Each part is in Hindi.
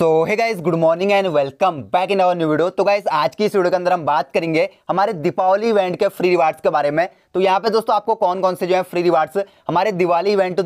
सो है guys good morning and welcome back in our new video तो गाइज आज की इस वीडियो के अंदर हम बात करेंगे हमारे दीपावली इवेंट के फ्री रिवार्ड्स के बारे में तो यहाँ पे दोस्तों आपको कौन कौन से जो है फ्री रिवार्ड्स हमारे दिवाली इवेंट 2022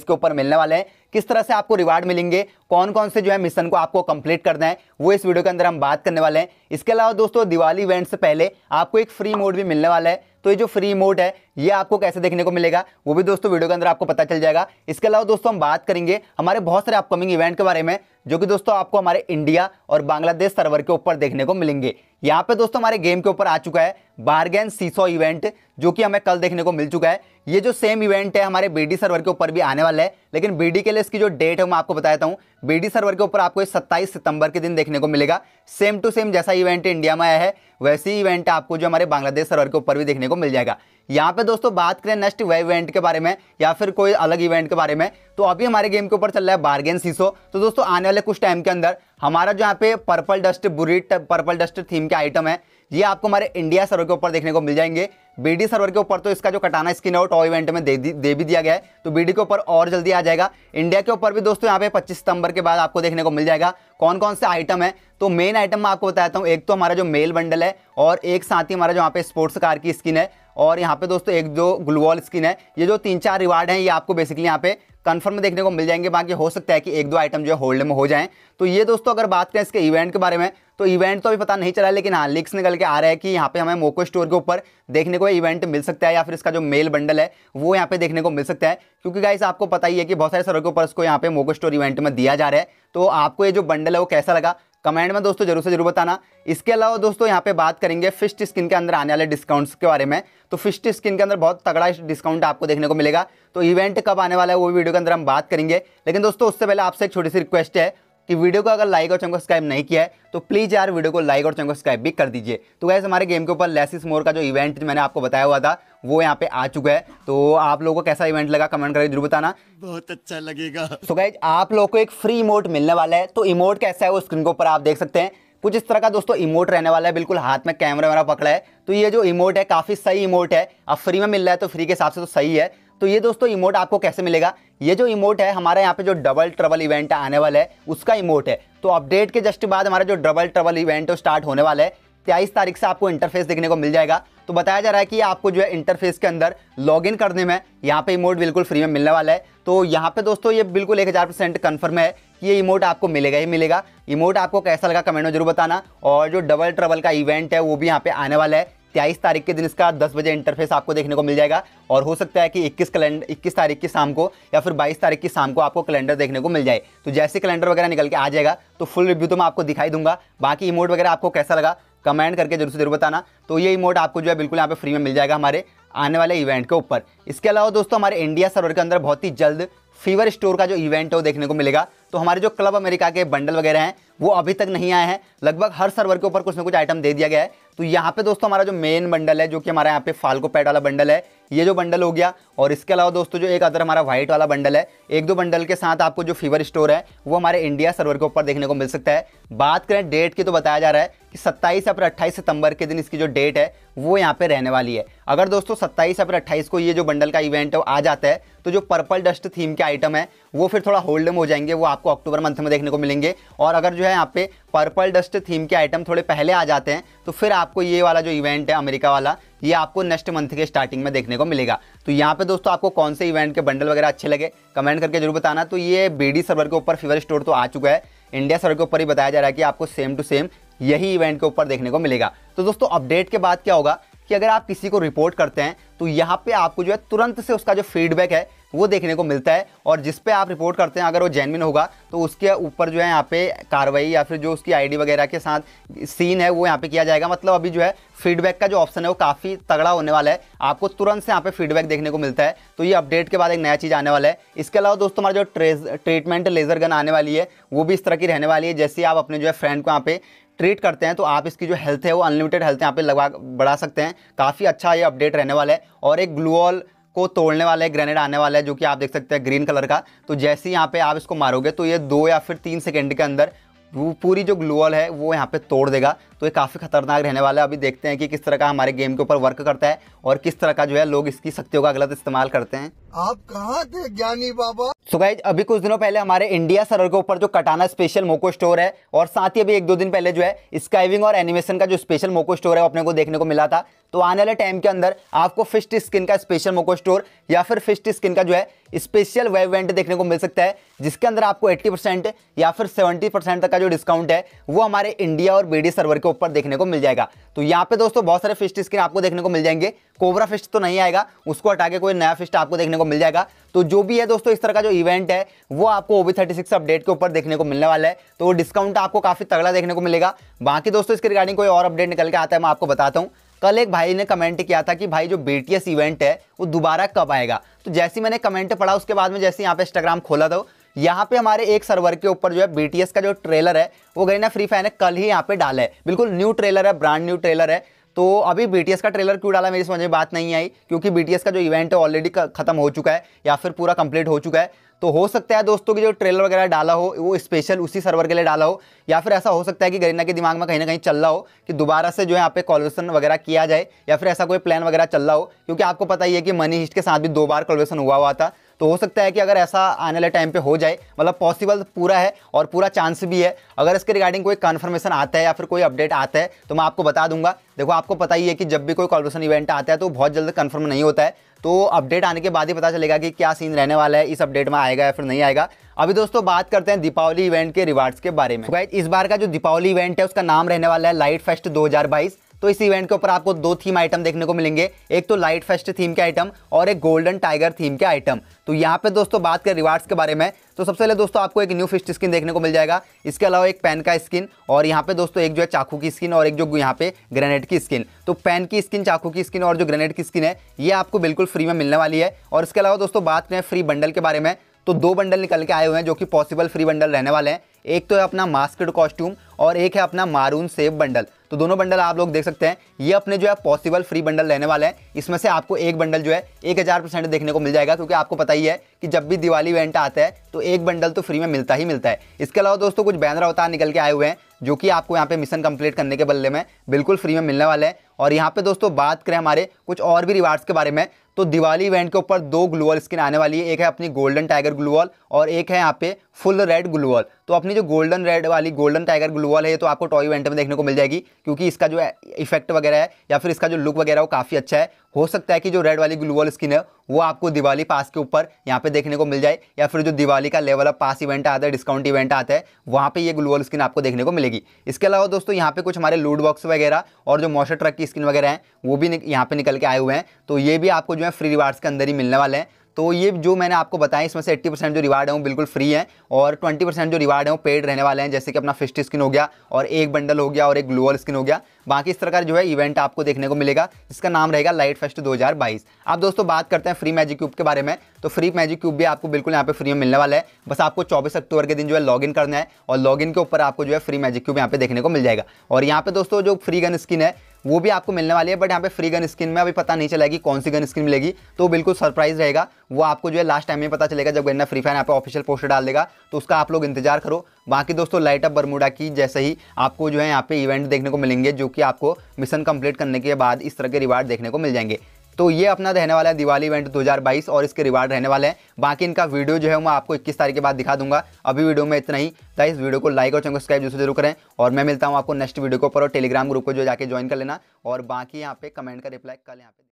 तो के ऊपर मिलने वाले हैं किस तरह से आपको रिवार्ड मिलेंगे कौन कौन से जो है मिशन को आपको कंप्लीट करना है वो इस वीडियो के अंदर हम बात करने वाले हैं इसके अलावा दोस्तों दिवाली इवेंट से पहले आपको एक फ्री मोड भी मिलने वाला है तो ये जो फ्री मोड है ये आपको कैसे देखने को मिलेगा वो भी दोस्तों वीडियो के अंदर आपको पता चल जाएगा इसके अलावा दोस्तों हम बात करेंगे हमारे बहुत सारे अपकमिंग इवेंट के बारे में जो कि दोस्तों आपको हमारे इंडिया और बांग्लादेश सर्वर के ऊपर देखने को मिलेंगे यहाँ पे दोस्तों हमारे गेम के ऊपर आ चुका है बारगेन सीसो इवेंट जो कि हमें कल देखने को मिल चुका है ये जो सेम इवेंट है हमारे बीडी सर्वर के ऊपर भी आने वाला है लेकिन बीडी के लिए इसकी जो डेट है मैं आपको बताता हूँ बीडी सर्वर के ऊपर आपको ये 27 सितंबर के दिन देखने को मिलेगा सेम टू सेम जैसा इवेंट इंडिया में आया है वैसे ही इवेंट आपको जो हमारे बांग्लादेश सर्वर के ऊपर भी देखने को मिल जाएगा यहाँ पे दोस्तों बात करें नेक्स्ट वे इवेंट के बारे में या फिर कोई अलग इवेंट के बारे में तो अभी हमारे गेम के ऊपर चल रहा है बार्गेन सीसो तो दोस्तों आने वाले कुछ टाइम के अंदर हमारा जो यहाँ पे पर्पल डस्ट बुरीट पर्पल डस्ट थीम के आइटम है ये आपको हमारे इंडिया सर्वर के ऊपर देखने को मिल जाएंगे बीडी सर्वर के ऊपर तो इसका जो कटाना स्किन और टॉय इवेंट में दे, दे भी दिया गया है तो बीडी के ऊपर और जल्दी आ जाएगा इंडिया के ऊपर भी दोस्तों यहाँ पे 25 सितंबर के बाद आपको देखने को मिल जाएगा कौन कौन से आइटम है तो मेन आइटम मैं आपको बताता हूँ एक तो हमारा जो मेल बंडल है और एक साथ ही हमारा जो यहाँ पे स्पोर्ट्स कार की स्किन है और यहाँ पे दोस्तों एक जो ग्लूवॉल स्किन है ये जो तीन चार रिवार्ड हैं ये आपको बेसिकली यहाँ पे कन्फर्म देखने को मिल जाएंगे बाकी हो सकता है कि एक दो आइटम जो है होल्ड में हो जाए तो ये दोस्तों अगर बात करें इसके इवेंट के बारे में तो इवेंट तो अभी पता नहीं चला लेकिन हाँ लिक्स निकल के आ रहा है कि यहाँ पे हमें मोको स्टोर के ऊपर देखने को इवेंट मिल सकता है या फिर इसका जो मेल बंडल है वो यहाँ पे देखने को मिल सकता है क्योंकि गाइस आपको पता ही है कि बहुत सारे सरों के ऊपर इसको यहाँ पे मोको स्टोर इवेंट में दिया जा रहा है तो आपको ये जो बंडल है वो कैसा लगा कमेंट में दोस्तों जरूर से जरूर बताना इसके अलावा दोस्तों यहाँ पे बात करेंगे फिस्ट स्किन के अंदर आने वाले डिस्काउंट्स के बारे में तो फिस्ट स्किन के अंदर बहुत तगड़ा डिस्काउंट आपको देखने को मिलेगा तो इवेंट कब आने वाला है वो वीडियो के अंदर हम बात करेंगे लेकिन दोस्तों उससे पहले आपसे एक छोटी सी रिक्वेस्ट है कि वीडियो को अगर लाइक और चैनल को सब्सक्राइब नहीं किया है तो प्लीज़ यार वीडियो को लाइक और चैनल को सब्सक्राइब भी कर दीजिए तो गैस हमारे गेम के ऊपर लेसिस मोर का जो इवेंट मैंने आपको बताया हुआ था वो यहाँ पे आ चुका है तो आप लोगों को कैसा इवेंट लगा कमेंट करके जरूर बताना बहुत अच्छा लगेगा तो गैज आप लोग को एक फ्री इमोट मिलने वाला है तो इमोट कैसा है वो स्क्रीन के ऊपर आप देख सकते हैं कुछ इस तरह का दोस्तों इमोट रहने वाला है बिल्कुल हाथ में कैमरा वैमरा पकड़ा है तो ये जो इमोट है काफ़ी सही इमोट है अब फ्री में मिल रहा है तो फ्री के हिसाब से तो सही है तो ये दोस्तों इमोट आपको कैसे मिलेगा ये जो इमोट है हमारे यहाँ पे जो डबल ट्रबल इवेंट आने वाला है उसका इमोट है तो अपडेट के जस्ट बाद हमारा जो डबल ट्रबल इवेंट स्टार्ट होने वाला है तेईस तारीख से आपको इंटरफेस देखने को मिल जाएगा तो बताया जा रहा है कि आपको जो है इंटरफेस के अंदर लॉगिन करने में यहाँ पे इमोट बिल्कुल फ्री में मिलने वाला है तो यहाँ पे दोस्तों ये बिल्कुल एक हज़ार परसेंट कन्फर्म है कि ये इमोट आपको मिलेगा ही मिलेगा इमोट आपको कैसा लगा कमेंट में जरूर बताना और जो डबल ट्रबल का इवेंट है वो भी यहाँ पे आने वाला है तेईस तारीख के दिन इसका दस बजे इंटरफेस आपको देखने को मिल जाएगा और हो सकता है कि इक्कीस कैलेंडर इक्कीस तारीख की शाम को या फिर बाईस तारीख की शाम को आपको कैलेंडर देखने को मिल जाए तो जैसे कैलेंडर वगैरह निकल के आ जाएगा तो फुल रिव्यू तो मैं आपको दिखाई दूंगा बाकी इमोट वगैरह आपको कैसा लगा कमेंट करके जरूर से जरूर बताना तो ये इमोट आपको जो है बिल्कुल यहाँ पे फ्री में मिल जाएगा हमारे आने वाले इवेंट के ऊपर इसके अलावा दोस्तों हमारे इंडिया सर्वर के अंदर बहुत ही जल्द फीवर स्टोर का जो इवेंट है वो देखने को मिलेगा तो हमारे जो क्लब अमेरिका के बंडल वगैरह हैं वो अभी तक नहीं आए हैं लगभग हर सर्वर के ऊपर कुछ ना कुछ आइटम दे दिया गया है तो यहाँ पे दोस्तों हमारा जो मेन बंडल है जो कि हमारा यहाँ पे फाल्को पैट वाला बंडल है ये जो बंडल हो गया और इसके अलावा दोस्तों जो एक अदर हमारा व्हाइट वाला बंडल है एक दो बंडल के साथ आपको जो फीवर स्टोर है वो हमारे इंडिया सर्वर के ऊपर देखने को मिल सकता है बात करें डेट की तो बताया जा रहा है कि सत्ताईस या फिर अट्ठाईस सितंबर के दिन इसकी जो डेट है वो यहाँ पे रहने वाली है अगर दोस्तों 27 अप्रैल 28 को ये जो बंडल का इवेंट है आ जाता है तो जो पर्पल डस्ट थीम के आइटम है वो फिर थोड़ा होल्ड में हो जाएंगे वो आपको अक्टूबर मंथ में देखने को मिलेंगे और अगर जो है यहाँ पे पर्पल डस्ट थीम के आइटम थोड़े पहले आ जाते हैं तो फिर आपको ये वाला जो इवेंट है अमेरिका वाला ये आपको नेक्स्ट मंथ के स्टार्टिंग में देखने को मिलेगा तो यहाँ पे दोस्तों आपको कौन से इवेंट के बंडल वगैरह अच्छे लगे कमेंट करके जरूर बताना तो ये बी सर्वर के ऊपर फीवर स्टोर तो आ चुका है इंडिया सर्वर के ऊपर ही बताया जा रहा है कि आपको सेम टू सेम यही इवेंट के ऊपर देखने को मिलेगा तो दोस्तों अपडेट के बाद क्या होगा कि अगर आप किसी को रिपोर्ट करते हैं तो यहाँ पे आपको जो है तुरंत से उसका जो फीडबैक है वो देखने को मिलता है और जिस पे आप रिपोर्ट करते हैं अगर वो जेनविन होगा तो उसके ऊपर जो है यहाँ पे कार्रवाई या फिर जो उसकी आईडी वगैरह के साथ सीन है वो यहाँ पे किया जाएगा मतलब अभी जो है फीडबैक का जो ऑप्शन है वो काफ़ी तगड़ा होने वाला है आपको तुरंत से यहाँ पे फीडबैक देखने को मिलता है तो ये अपडेट के बाद एक नया चीज़ आने वाला है इसके अलावा दोस्तों हमारा जो ट्रेज ट्रीटमेंट लेज़र गन आने वाली है वो भी इस तरह की रहने वाली है जैसे आप अपने जो है फ्रेंड को यहाँ पे ट्रीट करते हैं तो आप इसकी जो हेल्थ है वो अनलिमिटेड हेल्थ यहाँ पे लगा बढ़ा सकते हैं काफ़ी अच्छा ये अपडेट रहने वाला है और एक ग्लूऑल को तोड़ने वाला है ग्रेनेड आने वाला है जो कि आप देख सकते हैं ग्रीन कलर का तो जैसे ही यहाँ पे आप इसको मारोगे तो ये दो या फिर तीन सेकेंड के अंदर वो पूरी जो ग्लूअल है वो यहाँ पे तोड़ देगा तो ये काफ़ी खतरनाक रहने वाला है अभी देखते हैं कि किस तरह का हमारे गेम के ऊपर वर्क करता है और किस तरह का जो है लोग इसकी शक्तियों का गलत इस्तेमाल करते हैं आप कहाँ थे ज्ञानी बाबा सो so गाइज अभी कुछ दिनों पहले हमारे इंडिया सर्वर के ऊपर जो कटाना स्पेशल मोको स्टोर है और साथ ही अभी एक दो दिन पहले जो है स्काइविंग और एनिमेशन का जो स्पेशल मोको स्टोर है अपने को देखने को मिला था तो आने वाले टाइम के अंदर आपको फिस्ट स्किन का स्पेशल मोको स्टोर या फिर फिस्ट स्किन का जो है स्पेशल वेब इवेंट देखने को मिल सकता है जिसके अंदर आपको 80 परसेंट या फिर 70 परसेंट तक का जो डिस्काउंट है वो हमारे इंडिया और बीडी सर्वर के ऊपर देखने को मिल जाएगा तो यहाँ पे दोस्तों बहुत सारे फिस्ट स्किन आपको देखने को मिल जाएंगे कोबरा फिस्ट तो नहीं आएगा उसको हटा के कोई नया फिस्ट आपको देखने को मिल जाएगा तो जो भी है दोस्तों इस तरह का जो इवेंट है वो आपको ओबी थर्टी सिक्स अपडेट के ऊपर देखने को मिलने वाला है तो वो डिस्काउंट आपको काफ़ी तगड़ा देखने को मिलेगा बाकी दोस्तों इसके रिगार्डिंग कोई और अपडेट निकल के आता है मैं आपको बताता हूँ कल एक भाई ने कमेंट किया था कि भाई जो बीटीएस इवेंट है वो दोबारा कब आएगा तो जैसे मैंने कमेंट पढ़ा उसके बाद में जैसे यहाँ पे इंस्टाग्राम खोला था यहाँ पे हमारे एक सर्वर के ऊपर जो है बीटीएस का जो ट्रेलर है वो गई ना फ्री फायर ने कल ही यहाँ पे डाला है बिल्कुल न्यू ट्रेलर है ब्रांड न्यू ट्रेलर है तो अभी बीटीएस का ट्रेलर क्यों डाला मेरी समझ में बात नहीं आई क्योंकि बीटीएस का जो इवेंट है ऑलरेडी खत्म हो चुका है या फिर पूरा कंप्लीट हो चुका है तो हो सकता है दोस्तों की जो ट्रेलर वगैरह डाला हो वो स्पेशल उसी सर्वर के लिए डाला हो या फिर ऐसा हो सकता है कि गरीना के दिमाग में कहीं ना कहीं चल रहा हो कि दोबारा से जो है यहाँ पे कॉलवेशन वगैरह किया जाए या फिर ऐसा कोई प्लान वगैरह चल रहा हो क्योंकि आपको पता ही है कि मनी हिस्ट के साथ भी दो बार कॉलवेशन हुआ हुआ था तो हो सकता है कि अगर ऐसा आने वाले टाइम पे हो जाए मतलब पॉसिबल पूरा है और पूरा चांस भी है अगर इसके रिगार्डिंग कोई कन्फर्मेशन आता है या फिर कोई अपडेट आता है तो मैं आपको बता दूंगा देखो आपको पता ही है कि जब भी कोई कॉलोशन इवेंट आता है तो बहुत जल्द कन्फर्म नहीं होता है तो अपडेट आने के बाद ही पता चलेगा कि क्या सीन रहने वाला है इस अपडेट में आएगा या फिर नहीं आएगा अभी दोस्तों बात करते हैं दीपावली इवेंट के रिवार्ड्स के बारे में तो इस बार का जो दीपावली इवेंट है उसका नाम रहने वाला है लाइट फेस्ट 2022 तो इस इवेंट के ऊपर आपको दो थीम आइटम देखने को मिलेंगे एक तो लाइट फेस्ट थीम के आइटम और एक गोल्डन टाइगर थीम के आइटम तो यहाँ पे दोस्तों बात करें रिवार्ड्स के बारे में तो सबसे पहले दोस्तों आपको एक न्यू फिस्ट स्किन देखने को मिल जाएगा इसके अलावा एक पेन का स्किन और यहाँ पे दोस्तों एक जो है चाकू की स्किन और एक जो यहाँ पे ग्रेनेड की स्किन तो पेन की स्किन चाकू की स्किन और जो ग्रेनेड की स्किन है ये आपको बिल्कुल फ्री में मिलने वाली है और इसके अलावा दोस्तों बात करें फ्री बंडल के बारे में तो दो बंडल निकल के आए हुए हैं जो कि पॉसिबल फ्री बंडल रहने वाले हैं एक तो है अपना मास्कड कॉस्ट्यूम और एक है अपना मारून सेव बंडल तो दोनों बंडल आप लोग देख सकते हैं ये अपने जो है पॉसिबल फ्री बंडल रहने वाले हैं इसमें से आपको एक बंडल जो है एक हज़ार परसेंट देखने को मिल जाएगा क्योंकि आपको पता ही है कि जब भी दिवाली इवेंट आता है तो एक बंडल तो फ्री में मिलता ही मिलता है इसके अलावा दोस्तों कुछ बैनर अवतार निकल के आए हुए हैं जो कि आपको यहाँ पे मिशन कंप्लीट करने के बदले में बिल्कुल फ्री में मिलने वाले हैं और यहाँ पे दोस्तों बात करें हमारे कुछ और भी रिवार्ड्स के बारे में तो दिवाली इवेंट के ऊपर दो ग्लूअल स्किन आने वाली है एक है अपनी गोल्डन टाइगर ग्लूअल और एक है यहाँ पे फुल रेड ग्लूअल तो अपनी जो गोल्डन रेड वाली गोल्डन टाइगर ग्लूवॉल है ये तो आपको टॉय इवेंट में देखने को मिल जाएगी क्योंकि इसका जो इफेक्ट वगैरह है या फिर इसका जो लुक वगैरह वो काफ़ी अच्छा है हो सकता है कि जो रेड वाली ग्लूवॉल स्किन है वो आपको दिवाली पास के ऊपर यहाँ पे देखने को मिल जाए या फिर जो दिवाली का लेवल अप पास इवेंट आता है डिस्काउंट इवेंट आता है वहाँ पे ये ग्लूवॉल स्किन आपको देखने को मिलेगी इसके अलावा दोस्तों यहाँ पे कुछ हमारे लूट बॉक्स वगैरह और जो मॉशर ट्रक की स्किन वगैरह हैं वो भी यहाँ पे निकल के आए हुए हैं तो ये भी आपको जो है फ्री रिवार्ड्स के अंदर ही मिलने वाले हैं तो ये जो मैंने आपको बताया इसमें से एट्टी परसेंट जो रिवार्ड है वो बिल्कुल फ्री है और ट्वेंटी परसेंट जो रिवार्ड है वो पेड रहने वाले हैं जैसे कि अपना फिस्ट स्किन हो गया और एक बंडल हो गया और एक ग्लोअल स्किन हो गया बाकी इस तरह का जो है इवेंट आपको देखने को मिलेगा जिसका नाम रहेगा लाइट फेस्ट 2022 अब दोस्तों बात करते हैं फ्री मैजिक क्यूब के बारे में तो फ्री मैजिक क्यूब भी आपको बिल्कुल यहाँ पे फ्री में मिलने वाला है बस आपको चौबीस अक्टूबर के दिन जो है लॉगिन करना है और लॉगिन के ऊपर आपको जो है फ्री मैजिक क्यूब यहाँ पे देखने को मिल जाएगा और यहाँ पे दोस्तों जो फ्री गन स्किन है वो भी आपको मिलने वाली है बट यहाँ पे फ्री गन स्किन में अभी पता नहीं कि कौन सी गन स्किन मिलेगी तो बिल्कुल सरप्राइज रहेगा वो आपको जो है लास्ट टाइम में पता चलेगा जब गन्ना फ्री फायर यहाँ पे ऑफिशियल पोस्टर डाल देगा तो उसका आप लोग इंतजार करो बाकी दोस्तों लाइट अप बरमुडा की जैसे ही आपको जो है यहाँ पे इवेंट देखने को मिलेंगे जो कि आपको मिशन कंप्लीट करने के बाद इस तरह के रिवार्ड देखने को मिल जाएंगे तो ये अपना रहने वाला है दिवाली इवेंट 2022 और इसके रिवार्ड रहने वाले हैं बाकी इनका वीडियो जो है मैं आपको 21 तारीख के बाद दिखा दूंगा अभी वीडियो में इतना ही इस वीडियो को लाइक और चैनल सब्सक्राइब जरूर जरूर करें और मैं मिलता हूँ आपको नेक्स्ट वीडियो को पर और टेलीग्राम ग्रुप को जो जाकर ज्वाइन कर लेना और बाकी यहाँ पे कमेंट का रिप्लाई कल यहाँ पे